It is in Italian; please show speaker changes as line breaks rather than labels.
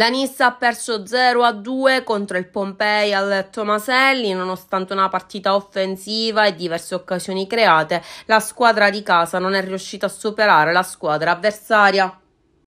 La Nissa ha perso 0 a 2 contro il Pompei al Tomaselli, nonostante una partita offensiva e diverse occasioni create, la squadra di casa non è riuscita a superare la squadra avversaria.